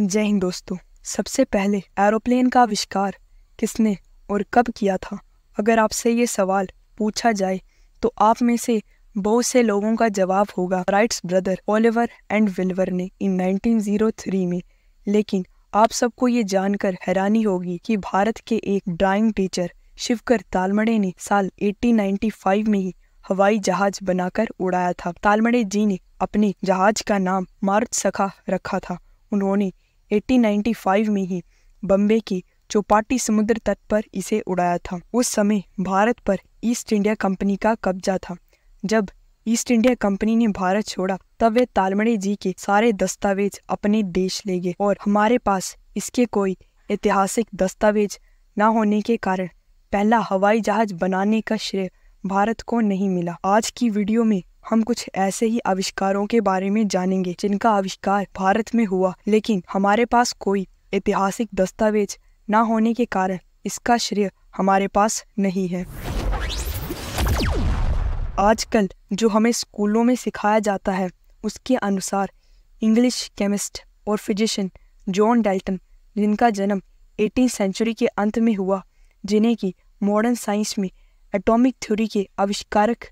जय हिंद दोस्तों सबसे पहले एरोप्लेन का आविष्कार किसने और कब किया था अगर आपसे ये सवाल पूछा जाए तो आप में से बहुत से लोगों का जवाब होगा राइट्स ब्रदर ओलिवर एंड विल्वर ने इन 1903 में लेकिन आप सबको ये जानकर हैरानी होगी कि भारत के एक ड्राइंग टीचर शिवकर तालमड़े ने साल 1895 में ही हवाई जहाज बनाकर उड़ाया था तालमड़े जी ने अपने जहाज का नाम मार्च सखा रखा था उन्होंने 1895 में ही बम्बे की चौपाटी समुद्र तट पर इसे उड़ाया था उस समय भारत पर ईस्ट इंडिया कंपनी का कब्जा था जब ईस्ट इंडिया कंपनी ने भारत छोड़ा तब वे तालमड़े जी के सारे दस्तावेज अपने देश ले गए और हमारे पास इसके कोई ऐतिहासिक दस्तावेज न होने के कारण पहला हवाई जहाज बनाने का श्रेय भारत को नहीं मिला आज की वीडियो में हम कुछ ऐसे ही आविष्कारों के बारे में जानेंगे जिनका आविष्कार भारत में हुआ लेकिन हमारे पास कोई ऐतिहासिक दस्तावेज न होने के कारण इसका श्रेय हमारे पास नहीं है आजकल जो हमें स्कूलों में सिखाया जाता है उसके अनुसार इंग्लिश केमिस्ट और फिजिशियन जॉन डेल्टन जिनका जन्म एटीन सेंचुरी के अंत में हुआ जिन्हें की मॉडर्न साइंस में एटॉमिक थ्योरी के आविष्कारक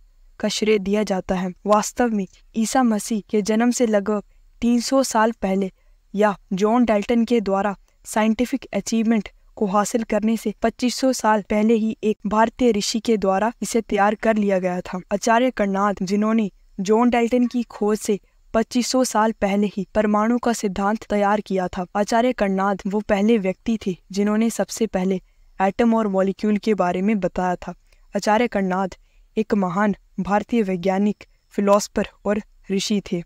का श्रेय दिया जाता है वास्तव में ईसा मसीह के जन्म से लगभग 300 साल पहले या जॉन डाल्टन के द्वारा साइंटिफिक अचीवमेंट को हासिल करने से 2500 साल पहले ही एक भारतीय ऋषि के द्वारा इसे तैयार कर लिया गया था आचार्य कर्णाथ जिन्होंने जॉन डाल्टन की खोज से 2500 साल पहले ही परमाणु का सिद्धांत तैयार किया था आचार्य कर्णाथ वो पहले व्यक्ति थे जिन्होंने सबसे पहले एटम और मॉलिक्यूल के बारे में बताया था आचार्य कर्णाथ एक महान भारतीय वैज्ञानिक फिलोसफर और ऋषि थे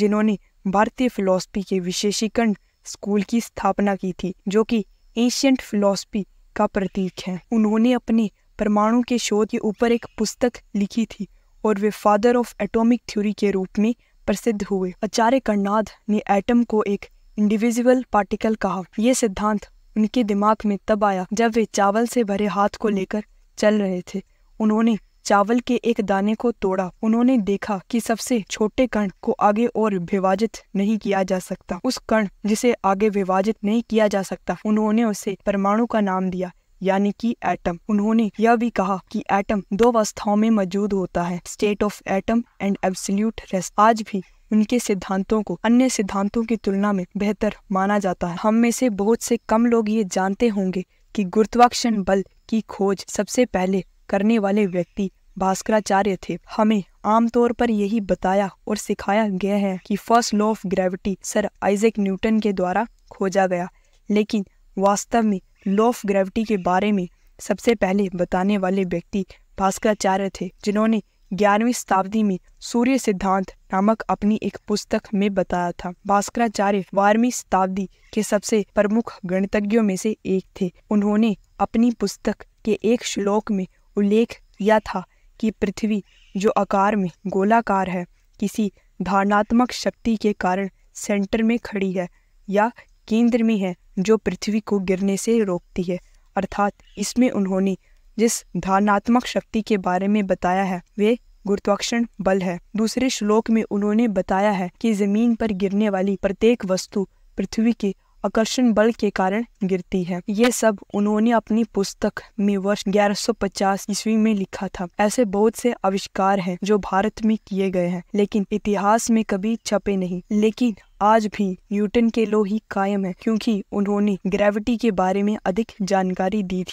जिन्होंने भारतीय फिलोसफी के विशेषीकरण स्कूल की स्थापना की थी जो कि एशियंट फिलोसफी का प्रतीक है उन्होंने अपने परमाणु के शोध के ऊपर एक पुस्तक लिखी थी और वे फादर ऑफ एटॉमिक थ्योरी के रूप में प्रसिद्ध हुए आचार्य कर्णाद ने एटम को एक इंडिविजुअल पार्टिकल कहा यह सिद्धांत उनके दिमाग में तब आया जब वे चावल से भरे हाथ को लेकर चल रहे थे उन्होंने चावल के एक दाने को तोड़ा उन्होंने देखा कि सबसे छोटे कण को आगे और विभाजित नहीं किया जा सकता उस कण जिसे आगे विभाजित नहीं किया जा सकता उन्होंने उसे परमाणु का नाम दिया यानी कि एटम उन्होंने यह भी कहा कि एटम दो अवस्थाओं में मौजूद होता है state of atom and absolute rest आज भी उनके सिद्धांतों को अन्य सिद्धांतों की तुलना में बेहतर माना जाता है हम में से बहुत से कम लोग ये जानते होंगे कि गुरुत्वाकर्षण बल की खोज सबसे पहले करने वाले व्यक्ति भास्कराचार्य थे हमें आमतौर पर यही बताया और सिखाया गया है कि first law of gravity sir Isaac Newton के द्वारा खोजा गया लेकिन वास्तव में लॉ ऑफ ग्रेविटी के बारे में सबसे पहले बताने वाले व्यक्ति भास्कराचार्य थे जिन्होंने ग्यारहवीं शताब्दी में सूर्य सिद्धांत नामक अपनी एक पुस्तक में बताया था भास्कराचार्य बारहवीं शताब्दी के सबसे प्रमुख गणितज्ञों में से एक थे उन्होंने अपनी पुस्तक के एक श्लोक में उल्लेख किया था कि पृथ्वी जो आकार में गोलाकार है किसी धारणात्मक शक्ति के कारण सेंटर में खड़ी है या केंद्र में है जो पृथ्वी को गिरने से रोकती है अर्थात इसमें उन्होंने जिस धारणात्मक शक्ति के बारे में बताया है वे गुरुत्वाकर्षण बल है दूसरे श्लोक में उन्होंने बताया है कि जमीन पर गिरने वाली प्रत्येक वस्तु पृथ्वी के आकर्षण बल के कारण गिरती है ये सब उन्होंने अपनी पुस्तक में वर्ष 1150 ईस्वी में लिखा था ऐसे बहुत से आविष्कार हैं जो भारत में किए गए हैं लेकिन इतिहास में कभी छपे नहीं लेकिन आज भी न्यूटन के लो ही कायम है क्योंकि उन्होंने ग्रेविटी के बारे में अधिक जानकारी दी थी